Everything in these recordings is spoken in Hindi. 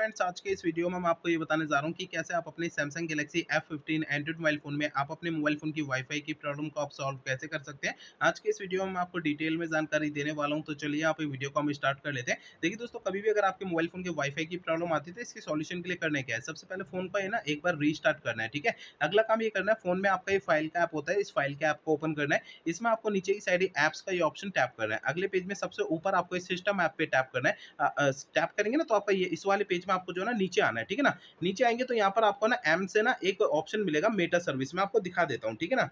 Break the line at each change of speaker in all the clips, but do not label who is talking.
फ्रेंड्स आज के इस वीडियो में मैं आपको ये बताने जा रहा हूँ कि कैसे आप अपने Samsung Galaxy fifteen Android mobile phone में आप अपने मोबाइल फ़ोन की वाईफाई की प्रॉब्लम को आप सॉल्व कैसे कर सकते हैं आज के इस वीडियो में मैं आपको डिटेल में जानकारी देने वाला हूँ तो चलिए आप वीडियो को हम स्टार्ट कर लेते हैं देखिए दोस्तों कभी भी अगर आपके मोबाइल फ़ोन के वाईफाई की प्रॉब्लम आती है तो इसके सोल्यूशन के लिए करने क्या है सबसे पहले फ़ोन पर है ना एक बार रीस्टार्ट करना है ठीक है अगला काम ये करना है फ़ोन में आपका ये फाइल का ऐप होता है इस फाइल के ऐप को ओपन करना है इसमें आपको नीचे की साइड एप्स का ये ऑप्शन टैप करना है अगले पेज में सबसे ऊपर आपको सिस्टम ऐप पे टैप करना है टैप करेंगे ना तो आपका ये इस वाले पेज में आपको जो है ना नीचे आना है ठीक है ना नीचे आएंगे तो यहाँ पर आपको ना एम से ना एक ऑप्शन मिलेगा मेटा सर्विस में आपको दिखा देता हूँ ठीक है ना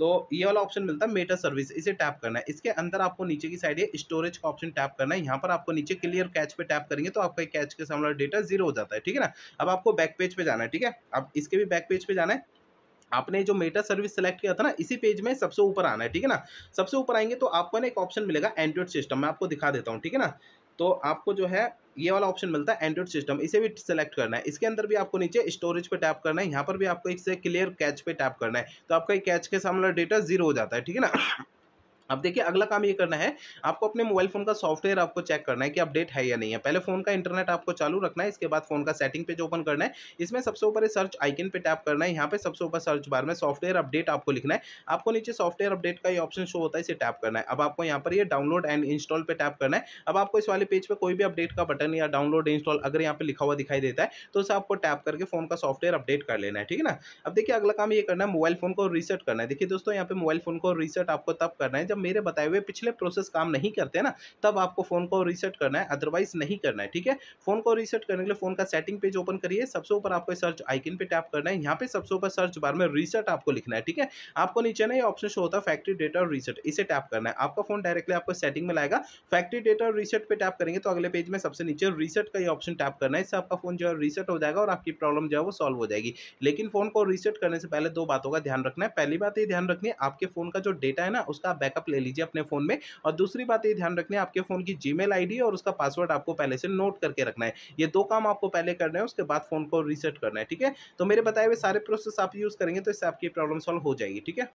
तो ये वाला ऑप्शन मिलता है मेटा सर्विस इसे टैप करना है इसके अंदर आपको नीचे की साइड है स्टोरेज का ऑप्शन टैप करना है यहाँ पर आपको नीचे क्लियर कैच पे टैप करेंगे तो आपका कैच के सामने डेटा जीरो हो जाता है ठीक है ना अब आपको बैक पेज पे जाना है ठीक है अब इसके भी बैक पेज पे जाना है आपने जो मेटा सर्विस सेलेक्ट किया था ना इसी पेज में सबसे ऊपर आना है ठीक है ना सबसे ऊपर आएंगे तो आपको ना एक ऑप्शन मिलेगा एंड्रॉइड सिस्टम मैं आपको दिखा देता हूँ ठीक है ना तो आपको जो है ये वाला ऑप्शन मिलता है एंड्रॉइड सिस्टम इसे भी सेलेक्ट करना है इसके अंदर भी आपको नीचे स्टोरेज पे टैप करना है यहाँ पर भी आपको इसे क्लियर कैच पे टैप करना है तो आपका कैच के सामने डेटा जीरो हो जाता है ठीक है ना अब देखिए अगला काम ये करना है आपको अपने मोबाइल फ़ोन का सॉफ्टवेयर आपको चेक करना है कि अपडेट है या नहीं है पहले फ़ोन का इंटरनेट आपको चालू रखना है इसके बाद फ़ोन का सेटिंग पेज ओपन करना है इसमें सबसे ऊपर सर्च आइकन पे टैप करना है यहाँ पे सबसे ऊपर सर्च बार में सॉफ्टवेयर अपडेट आपको लिखना है आपको नीचे सॉफ्टवेयर अपडेट का ये ऑप्शन शो होता है इसे टैप करना है अब आपको यहाँ पर यह डाउनलोड एंड इंस्टॉल पर टैप करना है अब आपको इस वाले पेज पर कोई भी अपडेट का बटन या डाउनलोड इंस्टॉल अगर यहाँ पर लिखा हुआ दिखाई देता है तो उसे आपको टैप करके फ़ोन का सॉफ्टवेयर अपडेट कर लेना है ठीक है ना अब देखिए अगला काम ये करना है मोबाइल फ़ोन को रीसेट करना है देखिए दोस्तों यहाँ पे मोबाइल फ़ोन को रीसेट आपको तब करना है जब जब मेरे बताए हुए पिछले प्रोसेस काम नहीं करते ना तब आपको फ़ोन को रीसेट करना है अदरवाइज नहीं करना है ठीक है फ़ोन को रीसेट करने के लिए फ़ोन का सेटिंग पेज ओपन करिए सबसे ऊपर आपको सर्च आइकन पे टैप करना है यहाँ पे सबसे ऊपर सर्च बार में रीसेट आपको लिखना है ठीक है आपको नीचे ना ये ऑप्शन शो होता है फैक्ट्री डेटा और रीसेट इसे टैप करना है आपका फोन डायरेक्टली आपको सेटिंग में लाएगा फैक्ट्री डेटा और रीसेट पे टैप करेंगे तो अगले पेज में सबसे नीचे रीसेट का ये ऑप्शन टैप करना है इससे आपका फोन जो है रीसेट हो जाएगा और आपकी प्रॉब्लम जो है वो सॉल्व हो जाएगी लेकिन फोन को रीसेट करने से पहले दो बातों का ध्यान रखना है पहली बात ये ध्यान रखनी है आपके फोन का जो डेटा है ना उसका बैकअप ले लीजिए अपने फ़ोन में और दूसरी बात ये ध्यान रखनी है आपके फ़ोन की जीमेल मेल और उसका पासवर्ड आपको पहले से नोट करके रखना है ये दो काम आपको पहले करना है उसके बाद फ़ोन को रीसेट करना है ठीक है तो मेरे बताए हुए सारे प्रोसेस आप यूज़ करेंगे तो इससे आपकी प्रॉब्लम सॉल्व हो जाएगी ठीक है